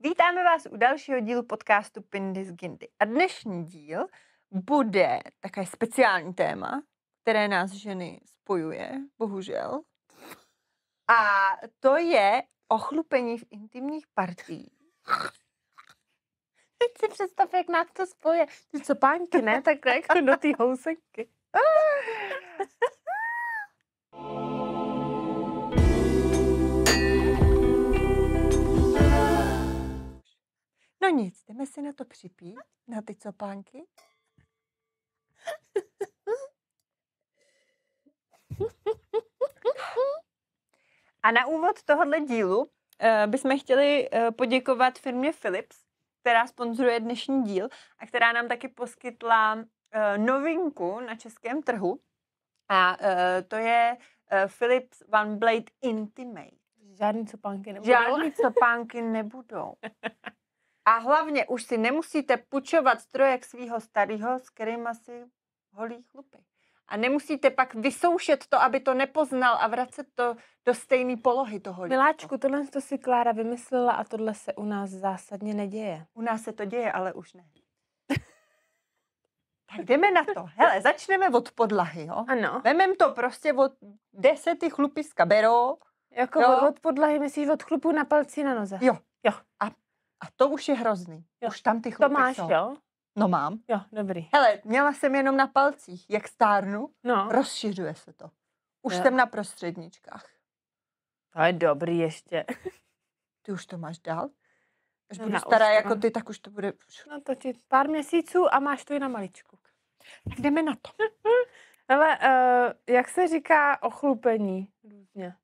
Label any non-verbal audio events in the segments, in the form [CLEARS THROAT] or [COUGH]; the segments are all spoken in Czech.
Vítáme vás u dalšího dílu podcastu Pindis Gindy. A dnešní díl bude takové speciální téma, které nás ženy spojuje, bohužel. A to je ochlupení v intimních partiích. Teď si představ, jak nás to spoje. Ty co, pánky, ne? Tak jako do té housenky. [LAUGHS] No nic, jdeme si na to připít, na ty copánky. [LAUGHS] A na úvod tohohle dílu uh, bychom chtěli uh, poděkovat firmě Philips, která sponzoruje dnešní díl a která nám taky poskytla uh, novinku na českém trhu. A to je Philips One Blade Intimate. Žádný copánky nebudou. Žádný copánky nebudou. [LAUGHS] A hlavně už si nemusíte pučovat strojek svého starého, s kterým si holí chlupy. A nemusíte pak vysoušet to, aby to nepoznal a vracet to do stejné polohy toho. Miláčku, tohle to si Klára vymyslela a tohle se u nás zásadně neděje. U nás se to děje, ale už ne. [LAUGHS] tak jdeme na to. Hele, začneme od podlahy, jo? Ano. Vemem to prostě od deseti chlupy z kabero. Jako jo? od podlahy myslíš od chlupu na palci na noze? Jo. Jo. A a to už je hrozný. Jo. Už tam ty chlupy To máš, jsou. jo? No mám. Jo, dobrý. Hele, měla jsem jenom na palcích. Jak stárnu, no. rozšiřuje se to. Už jo. jsem na prostředničkách. To je dobrý ještě. [LAUGHS] Ty už to máš dál? Až no, budu stará ostro. jako ty, tak už to bude... No to ti pár měsíců a máš to i na maličku. Tak jdeme na to. Ale [LAUGHS] uh, eh, jak se říká ochlupení různě?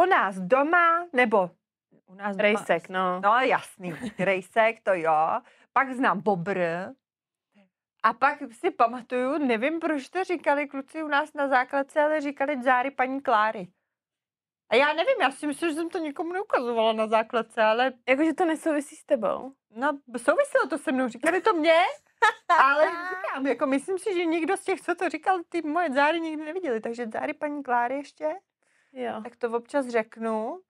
U nás doma nebo u nás Rejsek, no. No jasný, rejsek, to jo. Pak znám bobr. A pak si pamatuju, nevím, proč to říkali kluci u nás na základce, ale říkali dzáry paní Kláry. A já nevím, já si myslím, že jsem to nikomu neukazovala na základce, ale... Jakože to nesouvisí s tebou. No, souviselo to se mnou, říkali to mě, ale říkám, jako myslím si, že nikdo z těch, co to říkal, ty moje dzáry nikdy neviděli, takže dzáry paní Kláry ještě, jo. tak to občas řeknu.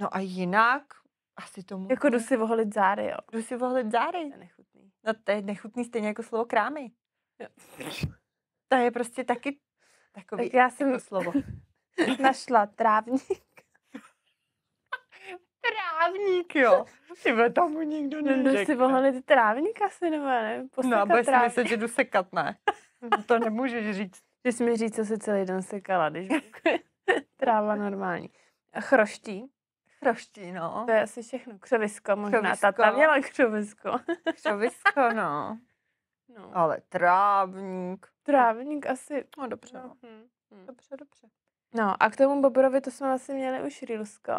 No a jinak asi tomu... Jako jdu si voholit záry, jo. Jdu si voholit záry. To je nechutný. No to je nechutný stejně jako slovo krámy. Jo. [LAUGHS] To je prostě taky takový tak já jsem jako slovo. [LAUGHS] našla trávník. [LAUGHS] trávník, jo. Ty tam tomu nikdo neřekne. No, jdu si voholit trávník asi, nebo já nevím, No a budeš si myslet, že jdu sekat, ne? to nemůžeš říct. Že jsi mi říct, co se celý den sekala, když tráva normální. Chroští. Krovští, no. To je asi všechno. Křovisko možná. Křovisko. Tata měla křovisko. křovisko, [LAUGHS] no. no. Ale trávník. Trávník asi. No dobře, no. Hmm. Dobře, dobře. No a k tomu Bobrovi to jsme vlastně měli už Rilsko.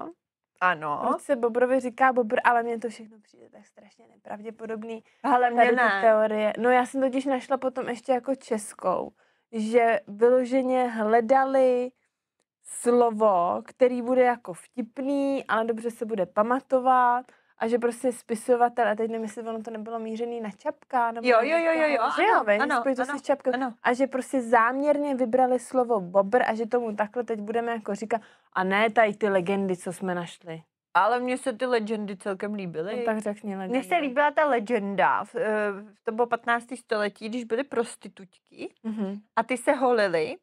Ano. Proč se Bobrovi říká Bobr, ale mně to všechno přijde tak strašně nepravděpodobný. Ale mě ne. teorie. No já jsem totiž našla potom ještě jako českou, že vyloženě hledali slovo, který bude jako vtipný, ale dobře se bude pamatovat a že prostě spisovatel, a teď nemyslím, že ono to nebylo mířený na Čapka, nebo jo, jo, jo, jo, jo, že jo, ano, ano, to ano, ano. a že prostě záměrně vybrali slovo bobr a že tomu takhle teď budeme jako říkat, a ne tady ty legendy, co jsme našli. Ale mně se ty legendy celkem líbily. No, tak řekni legendy. Mně se líbila ta legenda. Eh, to bylo 15. století, když byly prostitutky mm-hmm. a ty se holily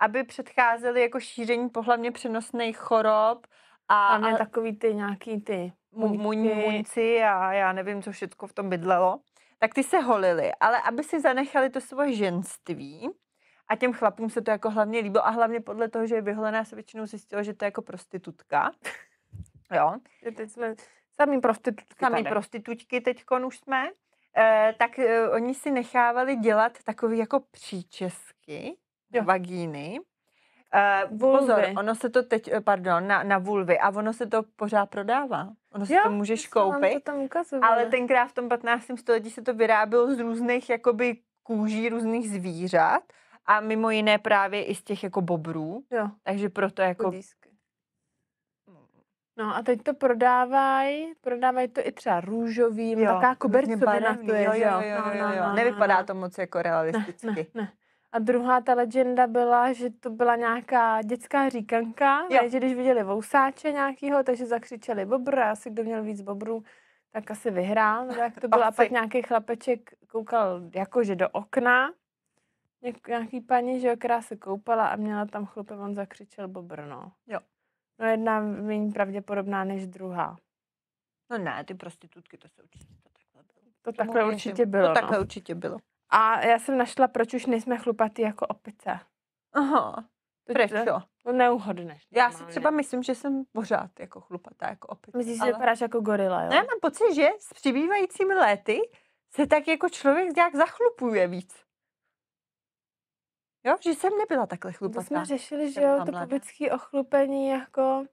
aby předcházely jako šíření pohlavně přenosných chorob a, a ne takový ty nějaký ty muňky. muňci a já nevím, co všechno v tom bydlelo, tak ty se holili, ale aby si zanechali to svoje ženství a těm chlapům se to jako hlavně líbilo a hlavně podle toho, že je vyholená se většinou zjistilo, že to je jako prostitutka. [LAUGHS] jo. Že teď jsme samý prostitutky. Samý tady. prostitutky teď už jsme. E, tak e, oni si nechávali dělat takový jako příčesky, jo. vagíny. Uh, vulvy. Pozor, ono se to teď, eh, pardon, na, na vulvy a ono se to pořád prodává. Ono se to můžeš koupit, to tam ale tenkrát v tom 15. století se to vyrábělo z různých jakoby kůží různých zvířat a mimo jiné právě i z těch jako bobrů, jo. takže proto jako... Kudísky. No a teď to prodávají, prodávají to i třeba růžový, jo, taková kobercovina jo, jo, jo, no, jo, no, jo, jo. No, Nevypadá to moc jako realisticky. Ne, ne, ne. A druhá ta legenda byla, že to byla nějaká dětská říkanka, jo. ne, že když viděli vousáče nějakého, takže zakřičeli bobr a asi kdo měl víc bobrů, tak asi vyhrál. Tak to bylo. A pak nějaký chlapeček koukal jakože do okna, nějaký paní, že jo, která se koupala a měla tam chlupe, on zakřičel bobr, no. Jo. No jedna méně pravděpodobná než druhá. No ne, ty prostitutky, to se určitě to takhle bylo. To takhle určitě bylo, To no. takhle určitě bylo. A já jsem našla, proč už nejsme chlupatý jako opice. Aha. Proč to? No neuhodneš. Já si třeba myslím, že jsem pořád jako chlupatá, jako opice. Myslíš, ale... že vypadáš jako gorila, jo? já mám pocit, že s přibývajícími léty se tak jako člověk nějak zachlupuje víc. Jo, že jsem nebyla takhle chlupatá. No to jsme řešili, že jo, to pubické ochlupení jako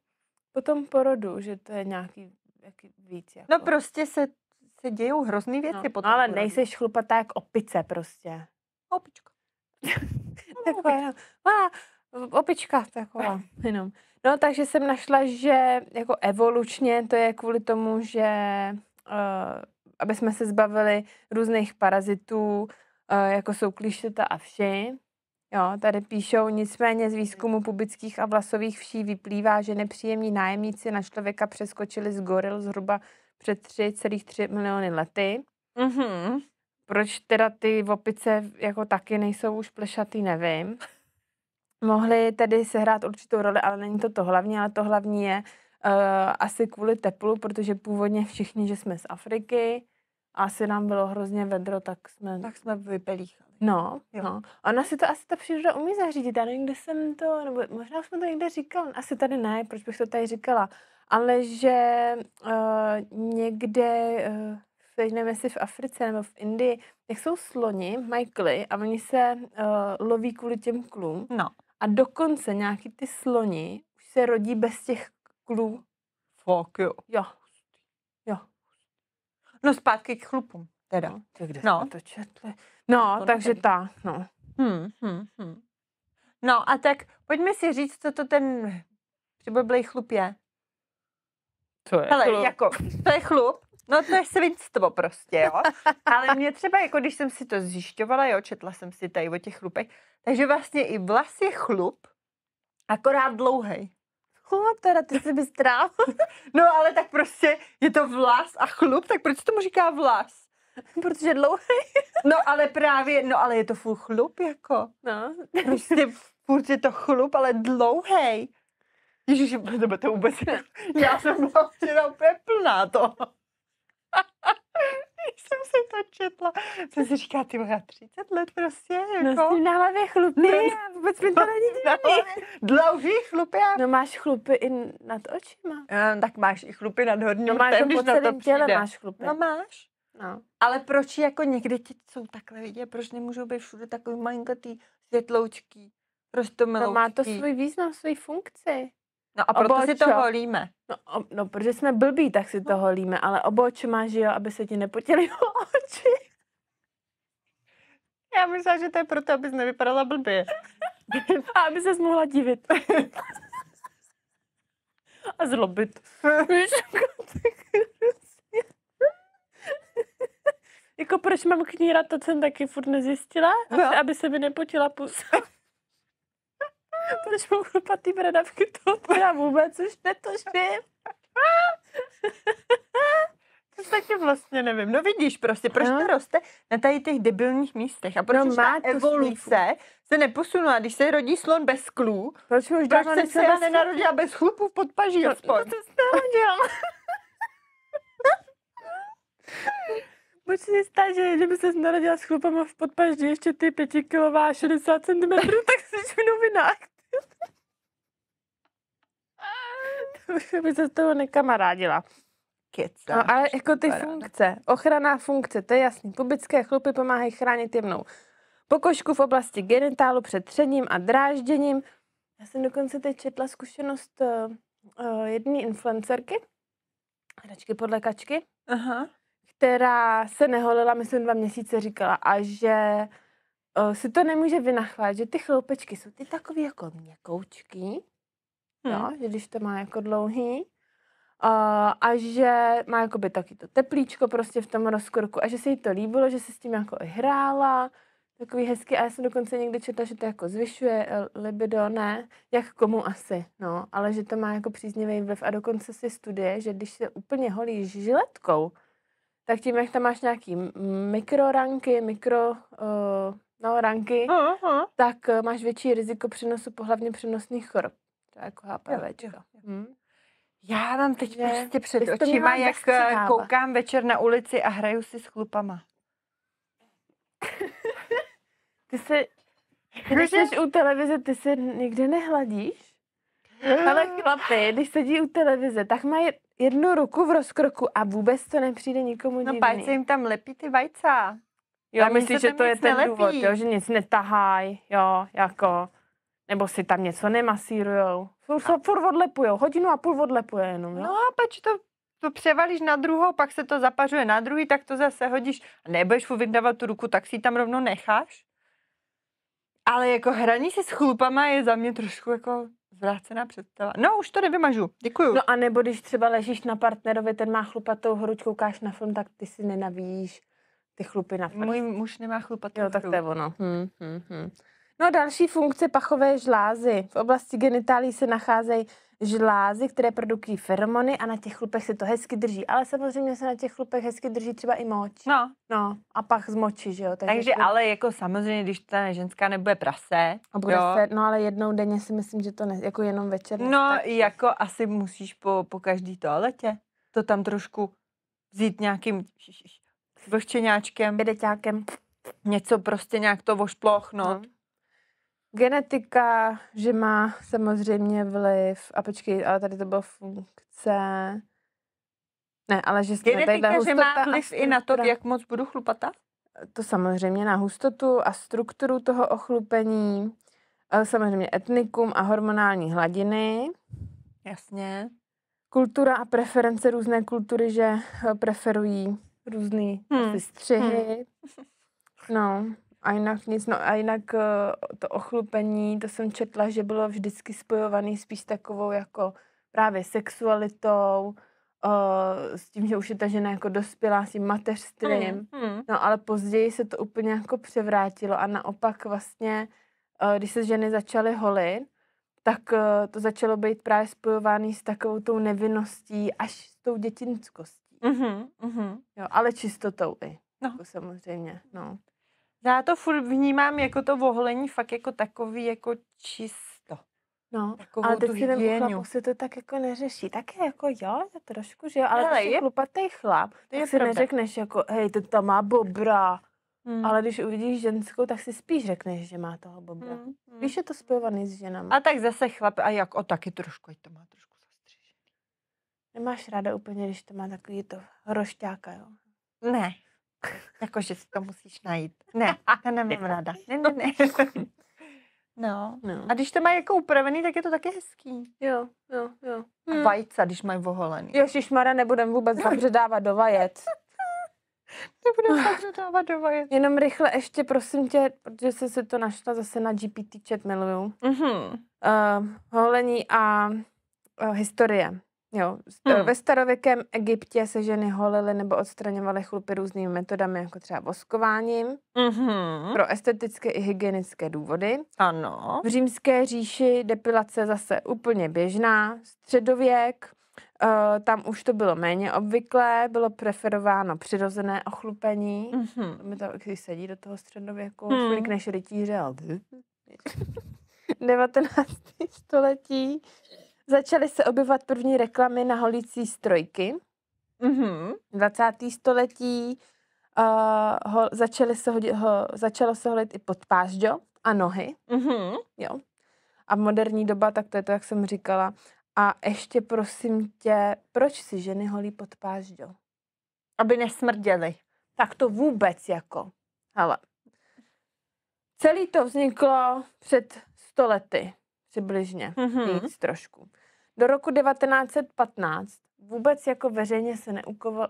po tom porodu, že to je nějaký nějaký víc. No jako. No prostě se se dějou hrozný no, věci. No, potom ale nejseš chlupatá jak opice prostě. Opička. [LAUGHS] taková, malá opička taková. Jenom. No, takže jsem našla, že jako evolučně to je kvůli tomu, že uh, aby jsme se zbavili různých parazitů, uh, jako jsou klíšeta a vši. Jo, tady píšou, nicméně z výzkumu pubických a vlasových vší vyplývá, že nepříjemní nájemníci na člověka přeskočili z goril zhruba před 3,3 miliony lety. Mm-hmm. Proč teda ty opice jako taky nejsou už plešatý, nevím. Mohly tedy sehrát určitou roli, ale není to to hlavní, ale to hlavní je uh, asi kvůli teplu, protože původně všichni, že jsme z Afriky, a asi nám bylo hrozně vedro, tak jsme... Tak jsme vypelíchali. No, jo. no. Ona si to asi ta příroda umí zařídit, já nevím, kde jsem to, nebo možná jsme to někde říkal, asi tady ne, proč bych to tady říkala ale že uh, někde, uh, teď nevím, jestli v Africe nebo v Indii, jak jsou sloni, mají kly a oni se uh, loví kvůli těm klům. No. A dokonce nějaký ty sloni už se rodí bez těch klů. Fuck jo. Jo. Jo. No zpátky k chlupům, teda. No, to kde no. to četli? No, to takže ta, no. Hmm, hmm, hmm. No a tak pojďme si říct, co to ten přiblblej chlup je. To je Hele, chlup. jako, to je chlup, No to je svinstvo prostě, jo. [LAUGHS] Ale mě třeba, jako když jsem si to zjišťovala, jo, četla jsem si tady o těch chlupech, takže vlastně i vlas je chlup, akorát dlouhej. Chlup, teda ty jsi bys [LAUGHS] No ale tak prostě je to vlas a chlup, tak proč tomu říká vlas? Protože dlouhý. [LAUGHS] No ale právě, no ale je to furt chlup jako. No. Prostě furt je to chlup, ale dlouhý. Ježiši, pro [LAUGHS] tebe to vůbec... Já jsem byla včera úplně plná to. [LAUGHS] Když jsem si to četla, jsem si říká, ty moja 30 let prostě, no, jako. No s na hlavě chlupy, ne, vůbec mi to [LAUGHS] není divný. Dlouhý chlupy. A... No máš chlupy i nad očima. No, tak máš i chlupy nad horním no, máš tém, po celém těle máš chlupy. No máš. No. Ale proč jako někdy ti jsou takhle vidět, proč nemůžou být všude takový malinkatý světloučký, Prostě to no, má to svůj význam, svůj funkci. No a proto obočo. si to holíme. No, o, no, protože jsme blbí, tak si to no. holíme, ale oboč máš, jo, aby se ti nepotily [LAUGHS] oči. Já myslím, že to je proto, abys nevypadala blbě. [LAUGHS] a aby se mohla divit. a zlobit. [LAUGHS] jako proč mám knírat, to jsem taky furt nezjistila, no. aby se mi nepotila pusa proč mám chlupatý bradavky, to já vůbec už netoším. To taky vlastně nevím. No vidíš prostě, proč no. to roste na tady těch debilních místech a proč no, má ta evoluce se neposunula, když se rodí slon bez klů, proč, už proč jsem se já nenarodila bez chlupů v podpaží no, aspoň? To, to jsi narodila. Buď si jistá, že kdyby se narodila s chlupama v podpaždí ještě ty pětikilová 60 cm, tak jsi v novinách. [LAUGHS] Už by se z toho nekamarádila. no, ale jako ty paráda. funkce, ochranná funkce, to je jasný. Pubické chlupy pomáhají chránit jemnou pokožku v oblasti genitálu před třením a drážděním. Já jsem dokonce teď četla zkušenost uh, jedné influencerky, hračky podle kačky, Aha. která se neholila, myslím, dva měsíce říkala, a že uh, si to nemůže vynachválit, že ty chloupečky jsou ty takové jako měkoučky, hmm. jo, že když to má jako dlouhý, Uh, a že má jakoby taky to teplíčko prostě v tom rozkorku a že se jí to líbilo, že se s tím jako i hrála, takový hezký a já jsem dokonce někdy četla, že to jako zvyšuje eh, libido, ne, jak komu asi, no, ale že to má jako příznivý vliv a dokonce si studie, že když se úplně holíš žiletkou, tak tím, jak tam máš nějaký mikroranky, mikro uh, no, ranky, uh, uh. tak eh, máš větší riziko přenosu pohlavně přenosných chorob. To je jako HPVčko. Hmm. Já tam teď že prostě před očima, jak zastřihává. Eh, koukám večer na ulici a hraju si s chlupama. [LAUGHS] ty se, když jsi u televize, ty se nikde nehladíš? Ale chlapy, když sedí u televize, tak mají jednu ruku v rozkroku a vůbec to nepřijde nikomu no, divný. No pak se jim tam lepí ty vajca. Jo, myslím, že to je ten nelepí. důvod, jo, že nic netahají, jo, jako, nebo si tam něco nemasírujou. Fur, a... furt odlepujou, hodinu a půl odlepuje jenom, jo? No a pač to to převalíš na druhou, pak se to zapařuje na druhý, tak to zase hodíš. A nebudeš mu vydávat tu ruku, tak si ji tam rovnou necháš. Ale jako hraní se s chlupama je za mě trošku jako zvrácená představa. No, už to nevymažu. Děkuju. No a nebo když třeba ležíš na partnerovi, ten má chlupatou hruď, koukáš na film, tak ty si nenavíš ty chlupy na Můj muž nemá chlupatou Jo, tak to je ono. Hmm, hmm, hmm. No další funkce pachové žlázy. V oblasti genitálí se nacházejí žlázy, které produkují feromony a na těch chlupech se to hezky drží. Ale samozřejmě se na těch chlupech hezky drží třeba i moč. No. No, a pach z moči, že jo. Takže, Takže chlup... ale jako samozřejmě, když ta ženská nebude prase. A bude jo. se, no ale jednou denně si myslím, že to ne, jako jenom večer. No, tak, jako asi musíš po, po každý toaletě to tam trošku vzít nějakým vlhčeňáčkem. Vědeťákem. Něco prostě nějak to vošplochnout. No. Genetika, že má samozřejmě vliv, a počkej, ale tady to bylo funkce, ne, ale že jsme Genetika, hustota, že má vliv i na to, jak moc budu chlupata? To samozřejmě na hustotu a strukturu toho ochlupení, samozřejmě etnikum a hormonální hladiny. Jasně. Kultura a preference, různé kultury, že eh, preferují různý, hmm. asi střihy. Hmm. No, a jinak nic, no a jinak eh, to ochlupení, to jsem četla, že bylo vždycky spojované spíš takovou jako právě sexualitou, uh, s tím, že už je ta žena jako dospělá s tím mateřstvím. hmm. hmm. No ale později se to úplně jako převrátilo a naopak vlastně, uh, když se ženy začaly holit, tak to začalo být právě spojováno s takovou tou nevinností až s tou dětinskostí. Mm-hmm, mm-hmm. Jo, ale čistotou i. No. Jako samozřejmě, no. Já to furt vnímám jako to vohlení fakt jako takový jako čisto. No, Takovou ale teď si chlapů se to tak jako neřeší. také jako jo, trošku, že jo, ale Hele, když je chlupatý chlap, to si pravda. neřekneš jako, hej, to tam má bobra. Hmm. Ale když uvidíš ženskou, tak si spíš řekneš, že má toho bobra. Hmm. hmm. Víš, je to spojovaný s ženami. A tak zase chlap, a jak, o taky trošku, ať to má trošku Nemáš ráda úplně, když to má takový to hrošťáka, jo? Ne. Jakože si to musíš najít. Ne, to nemám ráda. Ne, ne, ne. No. no. A když to má jako upravený, tak je to taky hezký. Jo, jo, jo. Hmm. A vajce, když mají oholený. Ježišmarja, nebudem vůbec zapředávat do vajec. [LAUGHS] nebudem zabředávat do vajec. Jenom rychle ještě, prosím tě, protože jsem se to našla zase na GPT chat, miluju. Mm-hmm. Uh, eh, holení a uh, historie. Jo, e, hmm. ve starověkém Egyptě se ženy holily nebo odstraňovaly chlupy různými metodami, jako třeba voskováním, mm-hmm. pro estetické i hygienické důvody. Ano. V římské říši depilace zase úplně běžná, středověk, Uh, tam už to bylo méně obvyklé, bylo preferováno přirozené ochlupení. Mm-hmm. Mi to, když sedí do toho středověku, mm. než rytíře, ale... 19. [LAUGHS] století začaly se objevovat první reklamy na holicí strojky. Mm-hmm. 20. století uh, ho, začaly se hodit, ho, začalo se holit i pážďo a nohy. Mm-hmm. Jo. A moderní doba, tak to je to, jak jsem říkala. A ještě prosím tě, proč si ženy holí pážďo? Aby nesmrděly. Tak to vůbec jako. Hele. Celý to vzniklo před stolety přibližně, mm-hmm. víc trošku. Do roku 1915 vůbec jako veřejně se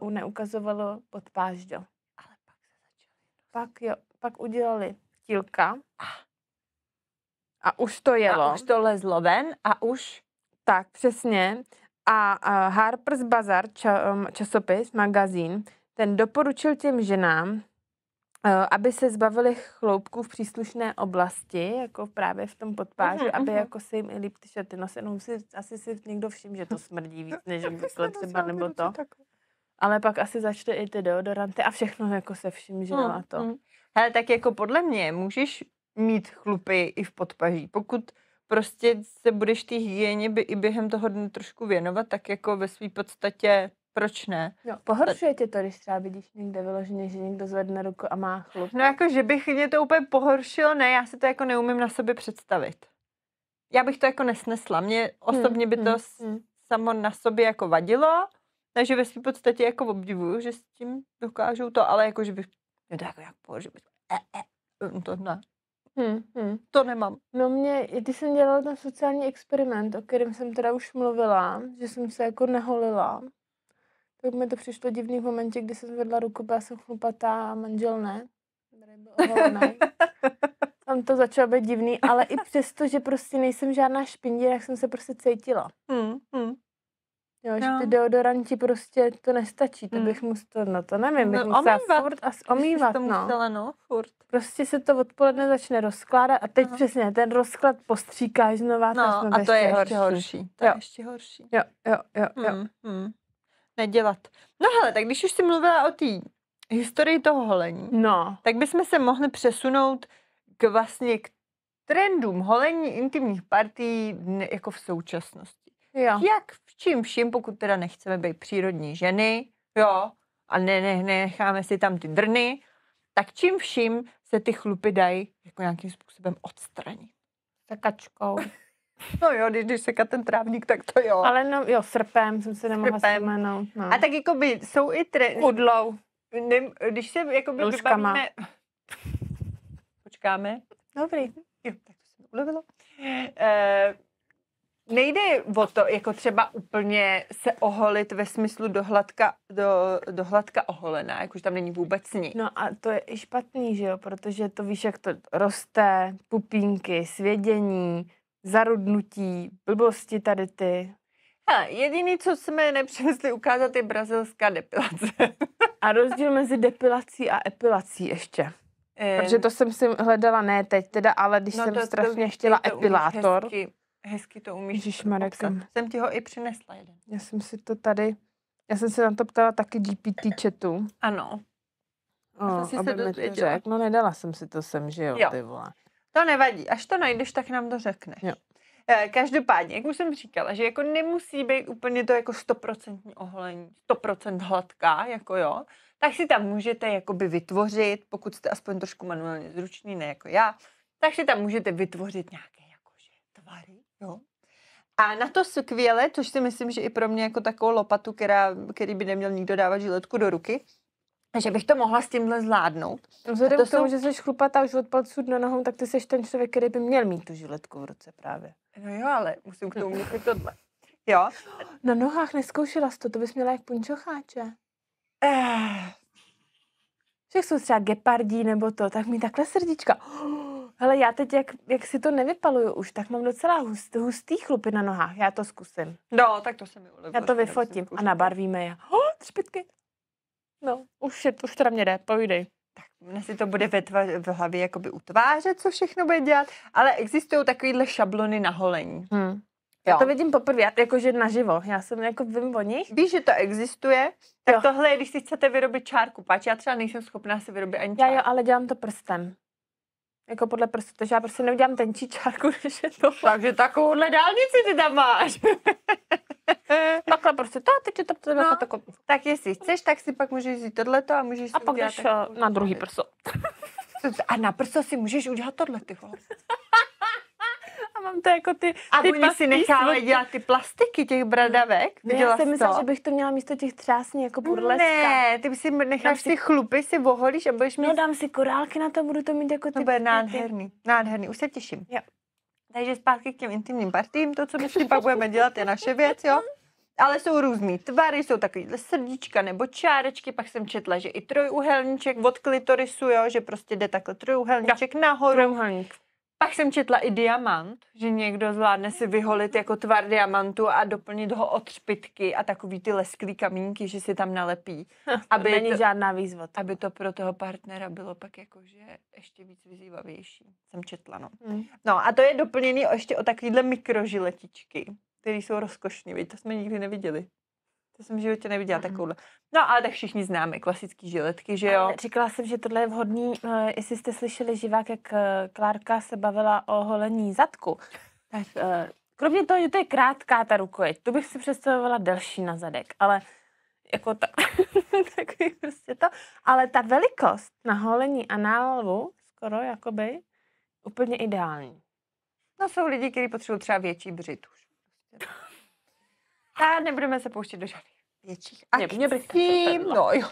neukazovalo pod pážďo. Ale pak se začalo. Pak, jo, pak udělali tílka ah. a už to jelo. A už to lezlo ven a už... Tak, přesně. A, a Harper's Bazaar, ča, um, časopis, magazín, ten doporučil těm ženám, Eh, aby se zbavili chloupků v příslušné oblasti, jako právě v tom podpáži, uh-huh, mhm, aby uh-huh. jako se jim i líp ty šaty nosily. No, si, asi si někdo všim, že to [LAUGHS] smrdí víc, než obvykle třeba nebo to. Ale pak asi začne i ty deodoranty a všechno jako se vším, že uh-huh. má to. uh Hele, tak jako podle mě můžeš mít chlupy i v podpaží, pokud prostě se budeš ty hygieně by i během toho dne trošku věnovat, tak jako ve své podstatě proč ne? No, pohoršuje tě to, když třeba vidíš někde vyloženě, že někdo zvedne ruku a má chlup? No jako, že bych mě to úplně pohoršilo, ne, já si to jako neumím na sobě představit. Já bych to jako nesnesla, mě osobně by hm, to hmm, hmm. samo na sobě jako vadilo, takže ve své podstatě jako obdivuju, že s tím dokážou to, ale jako, že bych, mě to jako jak pohoršilo, E, e, eh, eh, mm, to ne. Hmm, hmm. To nemám. No mě, když jsem dělala ten sociální experiment, o kterém jsem teda už mluvila, že jsem se jako neholila, pak mi to přišlo divný v momentě, kdy jsem zvedla ruku, byla jsem chlupatá a manžel ne. [LAUGHS] Tam to začalo být divný, ale i přesto, že prostě nejsem žádná špindě, jak jsem se prostě cítila. Hmm, hmm. Jo, že no. ty deodoranti prostě to nestačí, hmm. to bych musela, no to nevím, bych no, musela omývat. furt a omývat, to no. musela, no. furt. Prostě se to odpoledne začne rozkládat a teď Aha. No. přesně ten rozklad postříkáš znova. No a to je ještě horší. horší. To jo. je ještě horší. Jo, jo, jo, jo. Hmm, hmm nedělat. No hele, tak když už jsi mluvila o té historii toho holení, no. tak bychom se mohli přesunout k vlastně k trendům holení intimních partí jako v současnosti. Jo. Jak v čím vším, pokud teda nechceme být přírodní ženy, jo, a ne, ne, necháme si tam ty drny, tak čím vším se ty chlupy dají jako nějakým způsobem odstranit? Sekačkou. No jo, když když seka ten trávník, tak to jo. Ale no, jo, srpem jsem se nemohla vzpomenout. No. A tak jako by jsou i tre... Udlou. Ne, když se jako by vybavíme... Počkáme. Dobrý. Jo, tak to se mi ulevilo. E, nejde o to, jako třeba úplně se oholit ve smyslu do hladka, do, do hladka oholená, jakože tam není vůbec nic. No a to je i špatný, že jo, protože to víš, jak to roste, pupínky, svědění, zarudnutí, blbosti tady ty. Hele, jediný, co jsme nepřinesli ukázat, je brazilská depilace. [LAUGHS] a rozdíl mezi depilací a epilací ještě. E... Protože to jsem si hledala ne teď teda, ale když no jsem to, strašně to, chtěla to epilátor. Hezky, hezky to umíš Marek, jsem, jsem ti ho i přinesla jeden. Já jsem si to tady, já jsem se na to ptala taky GPT chatu. Ano. O, no, aby se mi to No nedala jsem si to sem, že jo, jo. ty vole. To nevadí, až to najdeš, tak nám to řekneš. Jo. Eh, každopádně, jak už jsem říkala, že jako nemusí být úplně to jako stoprocentní oholení, 100% hladká, jako jo, tak si tam můžete jakoby vytvořit, pokud jste aspoň trošku manuálně zruční, ne jako já, tak si tam můžete vytvořit nějaké jakože tvary, jo. A na to skvěle, což si myslím, že i pro mě jako takovou lopatu, která, který by neměl nikdo dávat žiletku do ruky, že bych to mohla s tímhle zvládnout. No, vzhledem to k tomu, jsou... že jsi chlupatá už od palců na nohou, tak ty jsi ten člověk, který by měl mít tu žiletku v ruce právě. No jo, ale musím k tomu mít i tohle. [LAUGHS] Jo? Na nohách neskoušela jsi to, to bys měla jak punčocháče. Eh. Však jsou třeba gepardí nebo to, tak mi takhle srdíčka. Oh, [GASPS] já teď, jak, jak si to nevypaluju už, tak mám docela hust, hustý chlupy na nohách. Já to zkusím. No, tak to se mi uleví. Já to vyfotím a nabarvíme je. Oh, [GASPS] třpitky. No, už, je, už teda mě jde, povídej. Tak mne si to bude ve tva- v hlavě jakoby utvářet, co všechno bude dělat, ale existují takovýhle šablony na holení. Hmm. Jo. Já to vidím poprvé, jakože naživo, já jsem jako vím o nich. Víš, že to existuje, tak jo. tohle je, když si chcete vyrobit čárku, pač já třeba nejsem schopná si vyrobit ani čárku. Já jo, ale dělám to prstem. Jako podle prstu, takže já prostě neudělám tenčí čárku, než [LAUGHS] je to. Takže takovouhle dálnici ty tam máš. [LAUGHS] [LAUGHS] Takhle prostě to a teď je to tebe jako no. jako kopí. Tak jestli chceš, tak si pak můžeš vzít tohleto a můžeš A pak jdeš eh, na druhý prso. [LAUGHS] A na prso si můžeš udělat tohle, ty vole. [LAUGHS] A mám to jako ty A ty oni si nechávají dělat ty plastiky těch bradavek. No, já jsem myslela, že bych to měla místo těch třásní jako burleska. Ne, ty si necháš si... ty chlupy, si voholíš a budeš no, mít... No dám si korálky na to, budu to mít jako no, ty... To bude nádherný, nádherný, už se těším. Jo. Takže zpátky k těm intimním partím, to, co my si pak budeme dělat, je naše věc, jo? Ale jsou různý tvary, jsou takovýhle srdíčka nebo čárečky, pak jsem četla, že i trojuhelníček od klitorisu, jo, že prostě jde takhle trojuhelníček nahoru. Trojuhelník. Pak jsem četla i diamant, že někdo zvládne si vyholit jako tvar diamantu a doplnit ho od třpitky a takový ty lesklý kamínky, že si tam nalepí. [LAUGHS] Aby Není to, žádná výzva. Aby to pro toho partnera bylo pak jakože ještě víc vyzývavější. Jsem četla, no. Hmm. No a to je doplněný ještě o takovýhle mikrožiletičky, které jsou rozkošné, to jsme nikdy neviděli. To jsem v životě neviděla mm. takovouhle. No ale tak všichni známe klasické žiletky, že jo? Ale říkala jsem, že tohle je vhodný, uh, jestli jste slyšeli živák, jak uh, Klárka se bavila o holení zadku. Tak uh, kromě toho, že to je krátká ta rukojeť, tu bych si představovala delší na zadek, ale jako ta, [LAUGHS] takový prostě to. Ale ta velikost na holení a na skoro jakoby, úplně ideální. No jsou lidi, kteří potřebují třeba větší břit prostě. už. [LAUGHS] A nebudeme se pouštět do žádných větších akcí. Mě, mě bych [LAUGHS] no jo,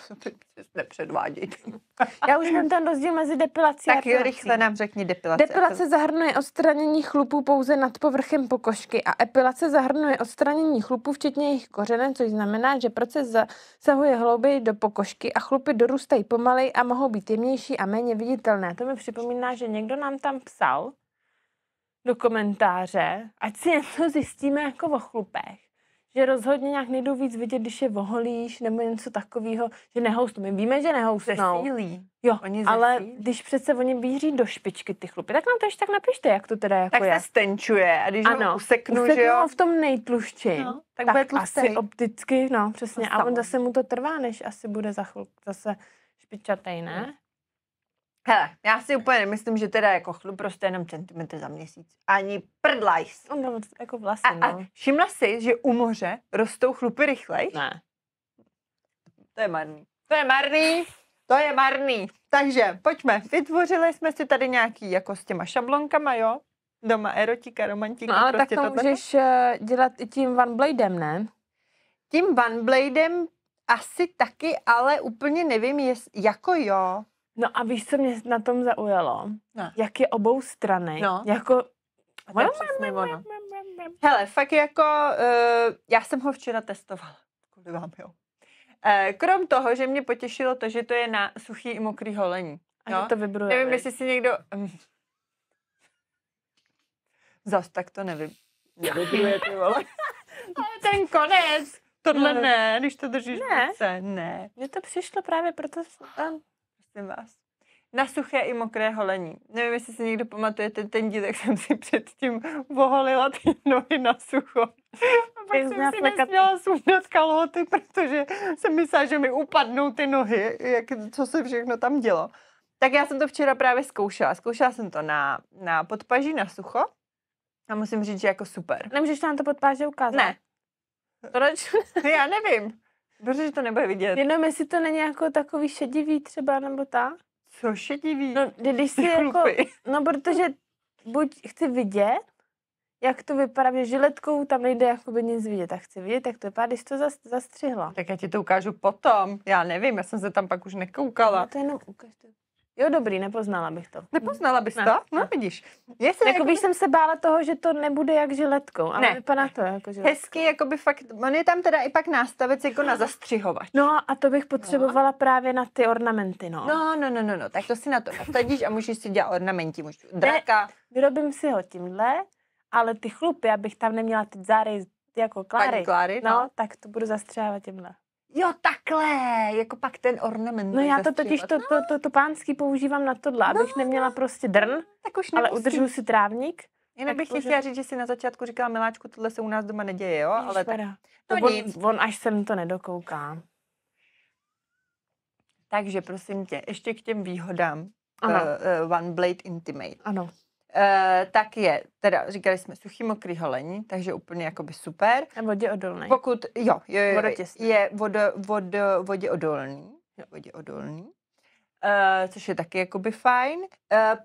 nepředvádějte. [LAUGHS] Já už mám ten rozdíl mezi depilací tak a epilací. Tak rychle nám řekni depilace. Depilace zahrnuje odstranění chlupů pouze nad povrchem pokožky a epilace zahrnuje odstranění chlupů včetně jejich kořenem, což znamená, že proces zasahuje hlouběji do pokožky a chlupy dorůstají pomalej a mohou být jemnější a méně viditelné. To mi připomíná, že někdo nám tam psal do komentáře, ať si něco zjistíme jako o chlupech že rozhodně nějak nejdou víc vidět, když je voholíš nebo něco takového, že nehoustu. My víme, že nehoustnou. Zesílí. Jo, oni zesílí. ale když přece oni víří do špičky ty chlupy, tak nám to ještě tak napište, jak to teda jako tak je. Tak se stenčuje a když ano, ho useknu, useknu, že jo. ho v tom nejtlušči. No, tak, tak bude tlustý. asi opticky, no přesně. a on zase mu to trvá, než asi bude za chvilku zase špičatej, ne? Hele, já si úplně nemyslím, že teda jako chlup prostě jenom centimetr za měsíc. Ani prdlajs. No, jako vlastně, a, no. a všimla jsi, že u moře rostou chlupy rychleji? Ne. To je marný. To je marný. To je marný. Takže pojďme, vytvořili jsme si tady nějaký jako s těma šablonkama, jo? Doma erotika, romantika. No, ale prostě tak to tohle. můžeš eh, dělat i tím Van Bladem, ne? Tím Van Bladem asi taky, ale úplně nevím, jest, jako jo. No a víš, co mě na tom zaujalo? No. Jak je obou strany. No. Jako... A to je přesně ono. Hele, fakt jako... Uh, já jsem ho včera testovala. Kvůli vám, jo. Uh, krom toho, že mě potěšilo to, že to je na suchý i mokrý holení. A no? že to vybruje. Nevím, jestli si někdo... Um, zas tak to nevy... nevybruje, ty vole. [LAUGHS] Ale ten konec, tohle no. ne, když to držíš ne. ruce, ne. Mně to přišlo právě proto, prosím vás. Na suché i mokré holení. Nevím, jestli si někdo pamatuje ten ten díl, jak jsem si [LAUGHS] předtím voholila ty nohy na sucho. A pak jsem si lekat... nesměla sundat kalhoty, protože jsem myslela, že mi upadnou ty nohy, jak, co se všechno tam dělo. Tak já jsem to včera právě zkoušela. Zkoušela jsem to na, na podpaží na sucho a musím říct, že jako super. Nemůžeš nám to podpáže ukázat? Ne. Proč? [LAUGHS] já nevím. Protože to nebude vidět. Jenom jestli to není jako takový šedivý třeba, nebo tak. Co šedivý? No, když si jako, no protože buď chci vidět, jak to vypadá, že žiletkou tam nejde jakoby nic vidět. Tak chci vidět, jak to vypadá, když to zastřihla. Tak já ti to ukážu potom. Já nevím, já jsem se tam pak už nekoukala. No to jenom ukáž Jo, dobrý, nepoznala bych to. Nepoznala bys ne. to? No, vidíš. Mě jako. jakoby... jsem se bála toho, že to nebude jak žiletkou, ale ne. vypadá to jako žiletka. Hezky, by fakt, on je tam teda i pak nástavec jako na zastřihovač. No a to bych potřebovala no. právě na ty ornamenty, no. No, no, no, no, no, tak to si na to nasadíš a můžeš si dělat ornamenty můžeš draka. Ne, vyrobím si ho tímhle, ale ty chlupy, abych tam neměla ty záry jako klary. Klary, no, no, tak to budu zastřihovat tímhle. Jo, takhle, jako pak ten ornament. No já to totiž to, to, to, to pánský používám na tohle, abych no, neměla no. prostě drn, tak už ale udržuji si trávník. Jinak bych chtěla říct, že si na začátku říkala, Miláčku, tohle se u nás doma neděje, jo? Ale tak... No to no on, nic. on až sem to nedokouká. Takže prosím tě, ještě k těm výhodám ano. Uh, uh, One Blade Intimate. Ano. Eh, tak je, teda říkali jsme mokrý holení, takže úplně jakoby super. A vodě odolný. Pokud, jo, jo, jo jo je vodo, vodo, vodě odolný, jo. vodě odolný, uh, což je taky jakoby fajn. Uh,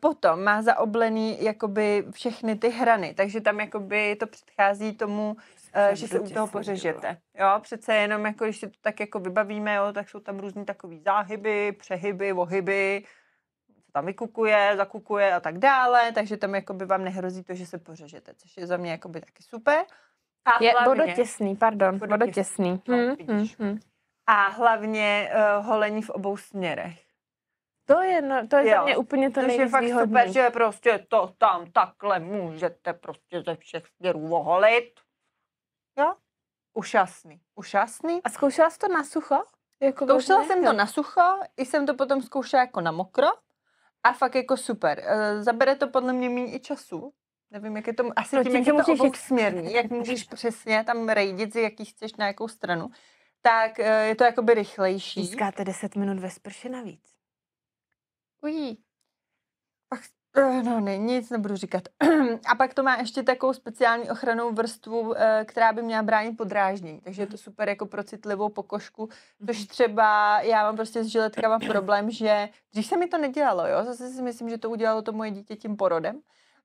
potom má zaoblený jakoby všechny ty hrany, takže tam jakoby to předchází tomu, uh, že se u toho pořežete. Jo, přece jenom jako, když si to tak jako vybavíme, jo, tak jsou tam různý takové záhyby, přehyby, ohyby, se tam vykukuje, zakukuje a tak dále, takže tam jakoby vám nehrozí to, že se pořežete, což je za mě jakoby taky super. A je hlavně, vodotěsný, pardon, bodotěsný. No, hmm, hmm, hmm. A hlavně uh, holení v obou směrech. To je, no, to je jo. za mě úplně to nejvíc je fakt super, že prostě to tam takhle můžete prostě ze všech směrů oholit. Jo? No. Ušasný. Ušasný. A zkoušela jsi to na sucho? Jako zkoušela jsem to na sucho, i jsem to potom zkoušela jako na mokro a fakt jako super. Eh, zabere to podle mě méně i času. Nevím, jak je to, asi no, tím, tím, jak je to obou směrný, jak [LAUGHS] můžeš přesně tam rejdit, si jaký chceš na jakou stranu, tak eh, je to jakoby rychlejší. Získáte 10 minut ve sprše navíc. Ují. Eh, no ne, nic nebudu říkat. [CLEARS THROAT] A pak to má ještě takovou speciální ochranou vrstvu, eh, která by měla bránit podráždění. Takže je to super jako pro citlivou pokožku, což mhm. třeba já mám prostě s žiletkama [CLEARS THROAT] problém, že Když se mi to nedělalo, jo, zase si myslím, že to udělalo to moje dítě tím porodem,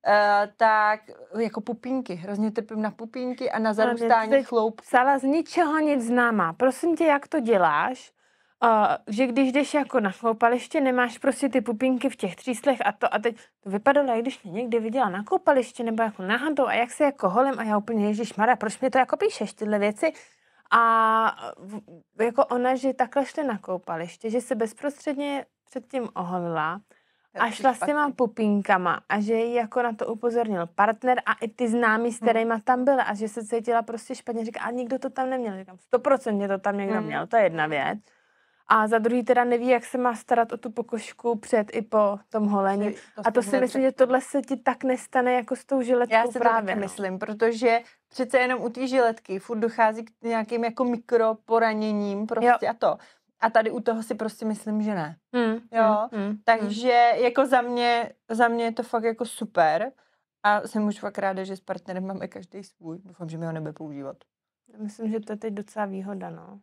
Uh, tak jako pupínky. Hrozně trpím na pupínky a na zarůstání no, Sala z ničeho nic známá. Prosím tě, jak to děláš? Uh, že když jdeš jako na koupaliště, nemáš prostě ty pupinky v těch tříslech a to a teď to vypadalo, jak když mě někdy viděla na koupaliště nebo jako náhodou a jak se jako holem a já úplně Ježíš Mara, proč mi to jako píšeš tyhle věci? A jako ona, že takhle šla na koupaliště, že se bezprostředně předtím oholila a šla s těma pupínkama a že ji jako na to upozornil partner a i ty známí, s hmm. kterýma tam byla a že se cítila prostě špatně. Říká, a nikdo to tam neměl. Říkám, stoprocentně to tam někdo hmm. měl, to je jedna věc. A za druhý teda neví, jak se má starat o tu pokožku před i po tom holení. To a to si myslím, před... že tohle se ti tak nestane jako s tou žiletkou Já si právě. to no. myslím, protože přece jenom u té žiletky furt dochází k nějakým jako mikroporaněním prostě jo. a to. A tady u toho si prostě myslím, že ne. Hmm, jo. Hmm, hmm, Takže hmm. jako za mě, za mě je to fakt jako super. A jsem už fakt ráda, že s partnerem máme každý svůj. Doufám, že mi ho nebude používat. Myslím, že to je teď docela výhoda, no.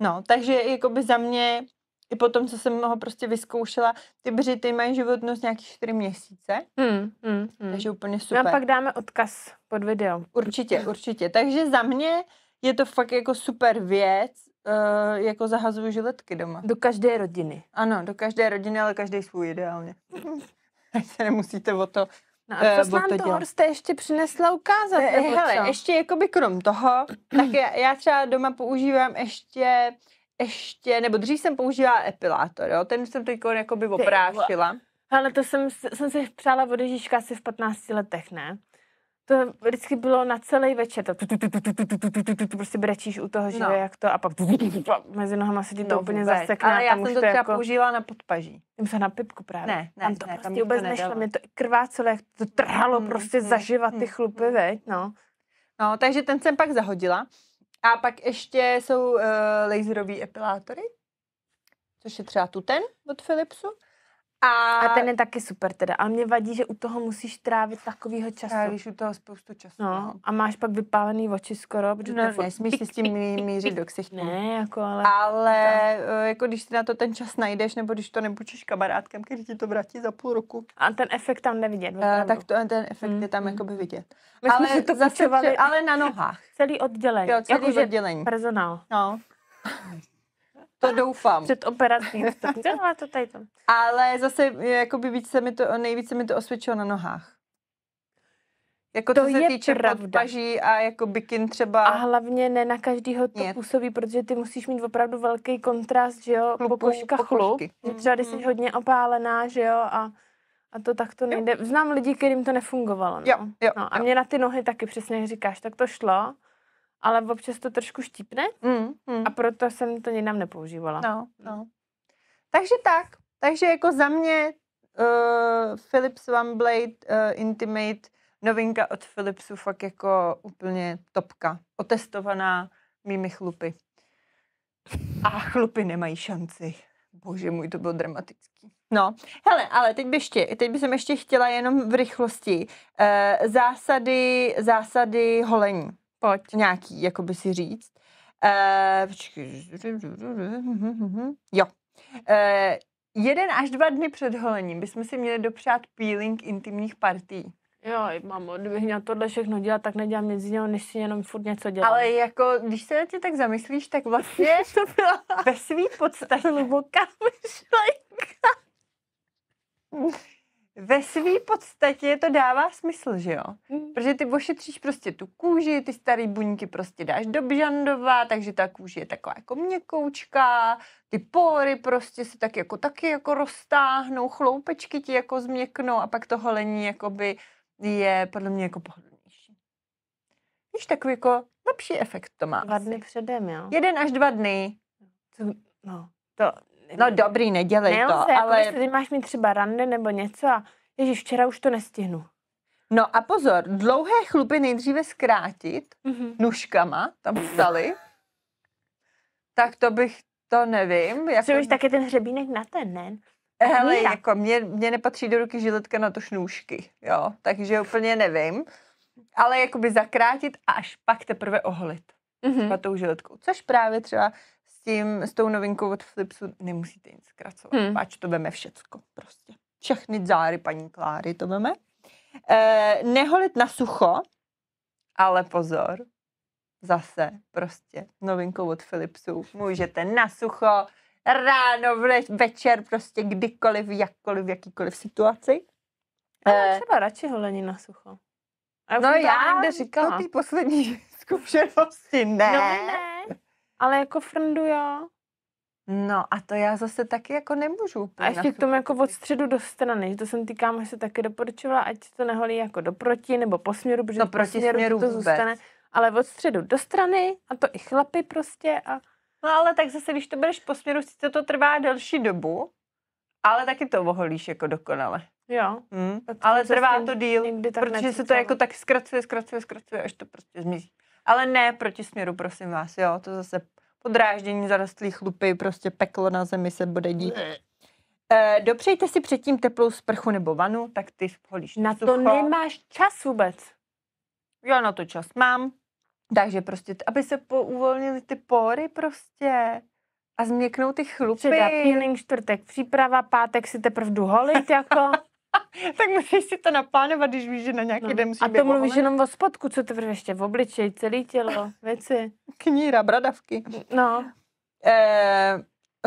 No, takže jako by za mě, i po tom, co jsem ho prostě vyzkoušela, ty břity mají životnost nějakých 4 měsíce, hmm, hmm, hmm. takže úplně super. No a pak dáme odkaz pod video. Určitě, určitě. Takže za mě je to fakt jako super věc, eh, jako zahazuju žiletky doma. Do každé rodiny. Ano, do každé rodiny, ale každý svůj ideálně. [LAUGHS] Ať se nemusíte o to No a eh, co jsi nám to Horste ještě přinesla ukázat? E, hele, co? ještě jakoby krom toho, [CLEARS THROAT] tak já, já třeba doma používám ještě, ještě, nebo dřív jsem používala epilátor, jo? ten jsem teď jakoby oprášila. Ale to jsem, jsem si přála od Ježíška asi v 15 letech, ne? to vždycky bylo na celý večer. To tu, tu, tu, tu, tu, tu, tu, tu, tu, tu, tu, prostě brečíš u toho, že no. jak to a pak mezi nohama se ti to no, úplně vůbec. zasekne. Ale já jsem to třeba jako... používala na podpaží. Jsem se na pipku právě. Ne, ne, tam to ne, prostě tam vůbec to nešlo. Mě to krvácelo, jak to trhalo prostě mm, zaživa ty chlupy, mm. veď, no. No, takže ten jsem pak zahodila. A pak ještě jsou uh, laserový epilátory, což je třeba tu ten od Philipsu. A... a ten je taky super teda, ale mě vadí, že u toho musíš trávit takovýho času. Trávíš u toho spoustu času. No, no. a máš pak vypálený oči skoro, protože no, to nesmíš si s tím mířit do ksichtu. Ne, jako ale... Ale to... No. Eh, jako když si na to ten čas najdeš, nebo když to nepůjčíš kamarádkem, který ti to vrátí za půl roku. A ten efekt tam nevidět. Eh, a, tak to, ten efekt hmm. je mm, tam mm. jakoby vidět. My ale, jsme to zase, ale na nohách. Celý oddělení. Jo, celý jako oddělení. Personál. No. [LAUGHS] To doufám. Před operací. [LAUGHS] to tady to. Ale zase jakoby víc se mi to, nejvíc se mi to osvědčilo na nohách. Jako to to se je týče pravda. podpaží a jako bikin třeba. A hlavně ne na každýho to Nět. působí, protože ty musíš mít opravdu velký kontrast, že jo, Chlupu, pokožka chlup. Že třeba když jsi mm-hmm. hodně opálená, že jo, a, a to tak to nejde. Jo. Znám lidi, kterým to nefungovalo. No. Jo, jo, no, a jo. mě na ty nohy taky přesně, jak říkáš, tak to šlo ale občas to trošku štípne mm, mm. a proto jsem to nikam nepoužívala. No, no. Takže tak. Takže jako za mě uh, Philips One Blade uh, Intimate, novinka od Philipsu, fakt jako úplně topka. Otestovaná mými chlupy. A chlupy nemají šanci. Bože můj, to bylo dramatický. No, hele, ale teď, by ještě, teď bych jsem ještě chtěla jenom v rychlosti eh, zásady, zásady holení. Pojď. Nějaký, jako by si říct. Uh, Jo. Uh, jeden až dva dny před holením bychom si měli dopřát peeling intimních partí. Jo, mamo, kdybych měla tohle všechno dělat, tak nedělám nic jiného, než si jenom furt něco dělat. Ale jako, když se na tě tak zamyslíš, tak vlastně [LAUGHS] to byla ve svý podstatě hluboká myšlenka ve své podstatě to dává smysl, že jo? Hmm. Protože ty ošetříš prostě tu kůži, ty staré buňky prostě dáš do bžandova, takže ta kůže je taková jako měkoučka, ty pory prostě se tak jako taky jako roztáhnou, chloupečky ti jako změknou a pak to holení jakoby je podle mě jako pohodlnější. Víš, takový jako lepší efekt to má. Dva dny předem, jo? Jeden až dva dny. To, no, to No dobrý, nedělej Nelze, to, jako ale... Když máš mít třeba rande nebo něco a ježiš, včera už to nestihnu. No a pozor, dlouhé chlupy nejdříve zkrátit mm-hmm. nůžkama, tam psali. tak to bych, to nevím. Jako... Třeba taky ten hřebínek na ten, ne? Eh, hele, Míra. jako mě, mě nepatří do ruky žiletka na to šnůžky, jo, takže úplně nevím. Ale jakoby zakrátit a až pak teprve oholit. Mm-hmm. tou žiletkou, což právě třeba tím, s tou novinkou od Flipsu nemusíte nic zkracovat. Hmm. Páč to veme všecko prostě. Všechny záry paní Kláry to veme. E, neholit na sucho, ale pozor, zase prostě novinkou od Philipsu. Můžete na sucho, ráno, večer, prostě kdykoliv, jakkoliv, jakýkoliv situaci. Ale eh, třeba radši holení na sucho. Já no já, já ty poslední [LAUGHS] zkušenosti ne. No ne ale jako frndu jo. No a to já zase taky jako nemůžu. A ještě k tomu jako od středu do strany, že to jsem ty že se taky doporučovala, ať to neholí jako doproti nebo po směru, protože no, proti směru, směru to vůbec. zůstane. Ale od středu do strany a to i chlapy prostě. A... No ale tak zase, když to budeš po směru, sice to trvá delší dobu, ale taky to oholíš jako dokonale. Jo. Hmm. Ale trvá to díl, protože necítala. se to jako tak zkracuje, zkracuje, zkracuje, až to prostě zmizí. Ale ne proti směru, prosím vás, jo, to zase Podráždění zarostlý chlupy, prostě peklo na zemi se bude dít. Eh, dopřejte si předtím teplou sprchu nebo vanu, tak ty spolíš Na to sucho. nemáš čas vůbec. Já na to čas mám. Takže prostě, aby se uvolnily ty pory prostě a změknou ty chlupy. Středa, peeling, čtvrtek, příprava, pátek si teprve jdu holit, jako. [LAUGHS] [LAUGHS] tak musíš si to naplánovat, když víš, že na nějaký no. den musíš A to mluvíš moment. jenom o spodku, co to ještě v obličej, celý tělo, [LAUGHS] věci. Kníra, bradavky. No. Eh,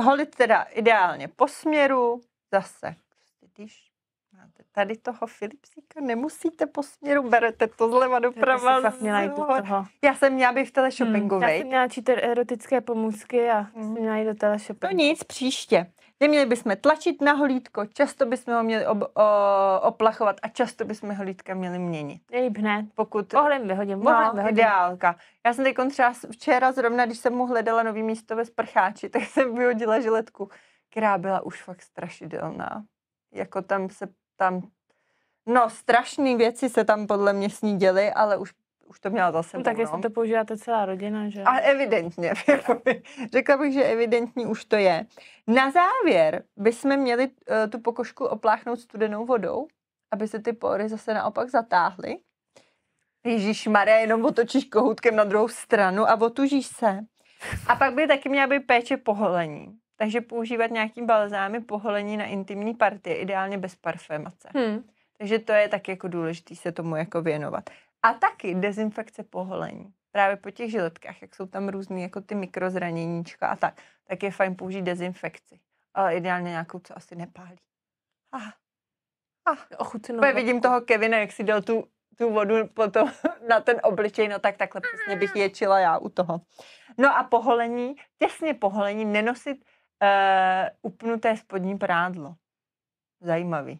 holit teda ideálně po směru, zase. Vidíš, prostě máte tady toho Filipsíka, nemusíte po směru, berete to zleva doprava. Já jsem měla jít do toho. Já jsem měla být v teleshoppingu, hmm. Já jsem měla čítat erotické pomůcky a hmm. jsem měla jít do teleshoppingu. To nic, příště. Neměli bychom tlačit na holítko, často bychom ho měli ob, o, oplachovat a často bychom holítka měli měnit. Líp hned. Pokud... Ohlem vyhodím, no, vyhodím. ideálka. Já jsem teď třeba včera zrovna, když jsem mu hledala nový místo ve sprcháči, tak [LAUGHS] jsem vyhodila žiletku, která byla už fakt strašidelná. Jako tam se tam... No, strašné věci se tam podle mě s ní děly, ale už už to měla za sebou. No, tak jestli no. to používáte celá rodina, že? A evidentně. [LAUGHS] Jako řekla bych, že evidentní už to je. Na závěr bychom měli uh, tu pokožku opláchnout studenou vodou, aby se ty pory zase naopak zatáhly. Ježíš Maria, jenom otočíš kohoutkem na druhou stranu a otužíš se. A pak by taky měla být péče poholení. Takže používat nějaký balzámy poholení na intimní partie, ideálně bez parfémace. Hmm. Takže to je tak jako důležité se tomu jako věnovat. A taky dezinfekce poholení. Právě po těch žiletkách, jak jsou tam různý jako ty mikrozraněníčka a tak, tak je fajn použít dezinfekci. Ale ideálně nějakou, co asi nepálí. Ah. Ah. Ochucenou. vidím toho Kevina, jak si dal tu, tu vodu potom [LAUGHS] na ten obličej, no tak takhle přesně prostě bych mm. ječila já u toho. No a poholení, těsně poholení, nenosit uh, upnuté spodní prádlo. Zajímavý.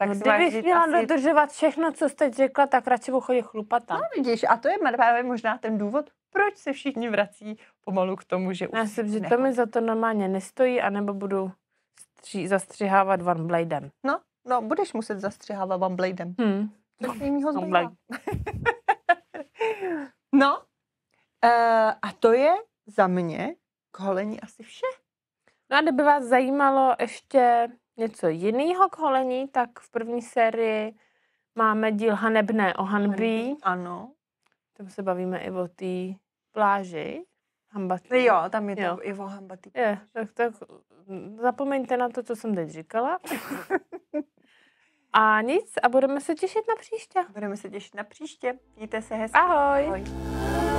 Tak no, kdybych měla asi... dodržovat všechno, co jste řekla, tak radši budu chodit chlupata. No vidíš, a to je právě možná ten důvod, proč se všichni vrací pomalu k tomu, že už Já si, že to mi za to normálně nestojí, anebo budu stři- zastřihávat Van bladem. No, no, budeš muset zastřihávat Van bladem. Hmm. Což [LAUGHS] no, no, no, uh, a to je za mě k holení asi vše. No a kdyby vás zajímalo ještě něco jiného k holení, tak v první sérii máme díl Hanebné o hanbí. Ano. Tam se bavíme i o té pláži. Hambatý. Jo, tam je to i o Hambatý. Je, tak, tak zapomeňte na to, co jsem teď říkala. a nic, a budeme se těšit na příště. Budeme se těšit na příště. Mějte se hezky. Ahoj. Ahoj.